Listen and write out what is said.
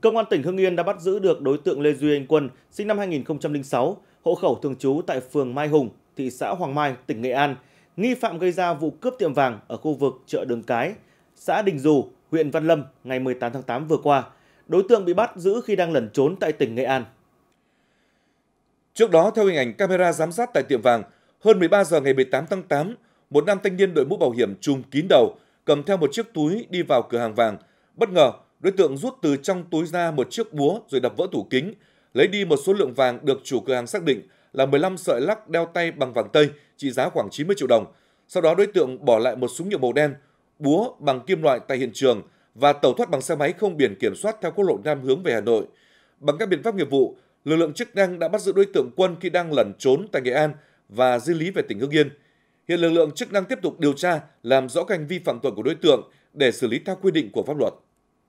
Công an tỉnh Hưng Yên đã bắt giữ được đối tượng Lê Duy Anh Quân, sinh năm 2006, hộ khẩu thường trú tại phường Mai Hùng, thị xã Hoàng Mai, tỉnh Nghệ An, nghi phạm gây ra vụ cướp tiệm vàng ở khu vực chợ Đường Cái, xã Đình Dù, huyện Văn Lâm ngày 18 tháng 8 vừa qua. Đối tượng bị bắt giữ khi đang lẩn trốn tại tỉnh Nghệ An. Trước đó, theo hình ảnh camera giám sát tại tiệm vàng, hơn 13 giờ ngày 18 tháng 8, một nam thanh niên đội mũ bảo hiểm trùm kín đầu, cầm theo một chiếc túi đi vào cửa hàng vàng. Bất ngờ, đối tượng rút từ trong túi ra một chiếc búa rồi đập vỡ tủ kính, lấy đi một số lượng vàng được chủ cửa hàng xác định là 15 sợi lắc đeo tay bằng vàng tây trị giá khoảng 90 triệu đồng. Sau đó đối tượng bỏ lại một súng nhựa màu đen, búa bằng kim loại tại hiện trường và tẩu thoát bằng xe máy không biển kiểm soát theo quốc lộ Nam hướng về Hà Nội. Bằng các biện pháp nghiệp vụ, lực lượng chức năng đã bắt giữ đối tượng Quân khi đang lẩn trốn tại Nghệ An và di lý về tỉnh Hưng Yên. Hiện lực lượng chức năng tiếp tục điều tra, làm rõ hành vi phạm tội của đối tượng để xử lý theo quy định của pháp luật.